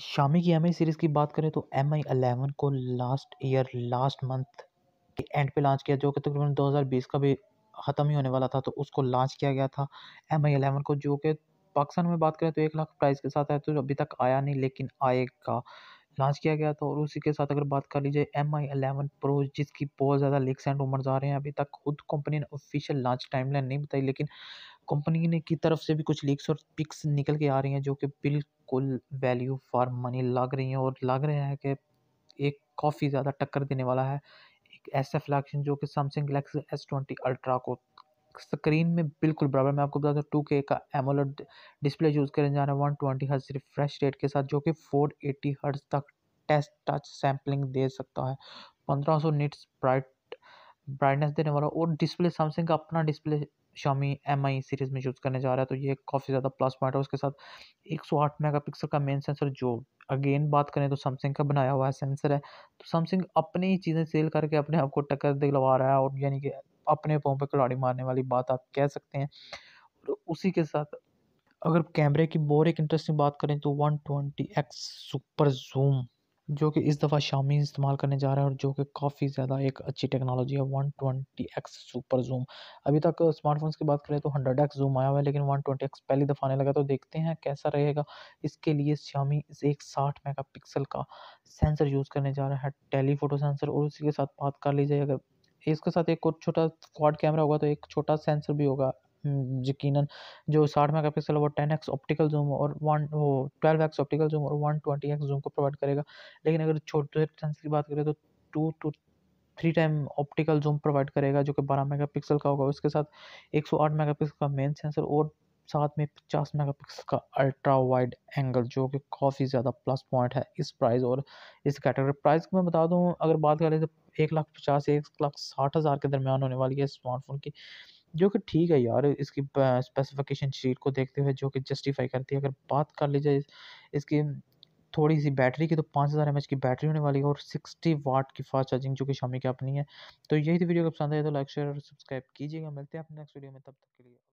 शामी की M I series की बात करें तो एम आई अलेवन को लास्ट ईयर लास्ट मंथ के एंड पे लॉन्च किया जो कि तकरीबन 2020 का भी ख़त्म ही होने वाला था तो उसको लॉन्च किया गया था एम आई अलेवन को जो कि पाकिस्तान में बात करें तो एक लाख प्राइस के साथ है तो अभी तक आया नहीं लेकिन आएगा लॉन्च किया गया था और उसी के साथ अगर बात कर लीजिए एम आई अलेवन प्रो जिसकी बहुत ज़्यादा लिक्स एंड रूमर्स आ रहे हैं अभी तक खुद कंपनी ने ऑफिशियल लॉन्च टाइमलाइन नहीं बताई लेकिन कंपनी ने की तरफ से भी कुछ लीक्स और पिक्स निकल के आ रही हैं जो कि बिल कुल वैल्यू फॉर मनी लग रही है और लग रहा है कि एक काफ़ी ज़्यादा टक्कर देने वाला है एक ऐसा फ्लैक्शन जो कि Samsung Galaxy S twenty ultra को स्क्रीन में बिल्कुल बराबर मैं आपको बता दूँ टू के का एमोल डिस्प्ले यूज़ करने जा रहा है one twenty hertz refresh rate के साथ जो कि फोर एटी हर्ट्स तक टेस्ट टच सैम्पलिंग दे सकता है पंद्रह सौ निट्स ब्राइट ब्राइटनेस देने वाला और डिस्प्ले सैमसंग का अपना display Xiaomi M I series में यूज़ करने जा रहा है तो ये काफ़ी ज़्यादा प्लस पॉइंट है उसके साथ 108 मेगापिक्सल का मेन सेंसर जो अगेन बात करें तो सैमसंग का बनाया हुआ है सेंसर है तो सैमसंग अपनी ही चीज़ें सेल करके अपने आप को टक्कर दिलवा रहा है और यानी कि अपने पाँव पर कलाड़ी मारने वाली बात आप कह सकते हैं और उसी के साथ अगर कैमरे की और एक इंटरेस्टिंग बात करें तो one twenty X super zoom जो कि इस दफ़ा शामी इस्तेमाल करने जा रहा है और जो कि काफ़ी ज़्यादा एक अच्छी टेक्नोलॉजी है one twenty X super zoom अभी तक स्मार्टफोन्स की बात करें तो हंड्रेड एक्स जूम आया हुआ है लेकिन वन ट्वेंटी एक्स पहली दफ़ा आने लगा तो देखते हैं कैसा रहेगा इसके लिए शामी इस एक साठ मेगा पिक्सल का सेंसर यूज़ करने जा रहा है टेलीफोटो सेंसर और उसी के साथ बात कर लीजिए अगर इसके साथ एक और छोटा क्वाड कैमरा होगा तो एक छोटा सेंसर भी होगा हम्म, यकीन जो साठ मेगा पिक्सल है वो टेन एक्स ऑप्टिकल जूम और वन वो ट्वेल्व एक्स ऑप्टिकल जूम और वन ट्वेंटी एक्स जूम को प्रोवाइड करेगा लेकिन अगर छोटे डिस्टेंस की बात करें तो two two three time optical zoom provide करेगा जो कि बारह मेगा पिक्सल का होगा उसके साथ एक सौ आठ मेगा पिक्सल का मेन सेंसर और साथ में पचास मेगा पिक्सल का अल्ट्रा वाइड एंगल जो कि काफ़ी ज़्यादा प्लस पॉइंट है इस प्राइस और इस कैटेगरी प्राइस को मैं बता दूं अगर बात करें तो एक लाख पचास एक लाख साठ हज़ार के दरमियान होने वाली है स्मार्टफोन की जो कि ठीक है यार इसकी स्पेसिफिकेशन शीट को देखते हुए जो कि जस्टिफाई करती है अगर बात कर ली जाए इसकी थोड़ी सी बैटरी की तो पाँच हज़ार एम की बैटरी होने वाली है और सिक्सटी वाट की फास्ट चार्जिंग जो कि शामी की अपनी है तो यही थी वीडियो को पसंद आए तो लाइक शेयर और सब्सक्राइब कीजिएगा मिलते हैं अपने नेक्स्ट वीडियो में तब तक के लिए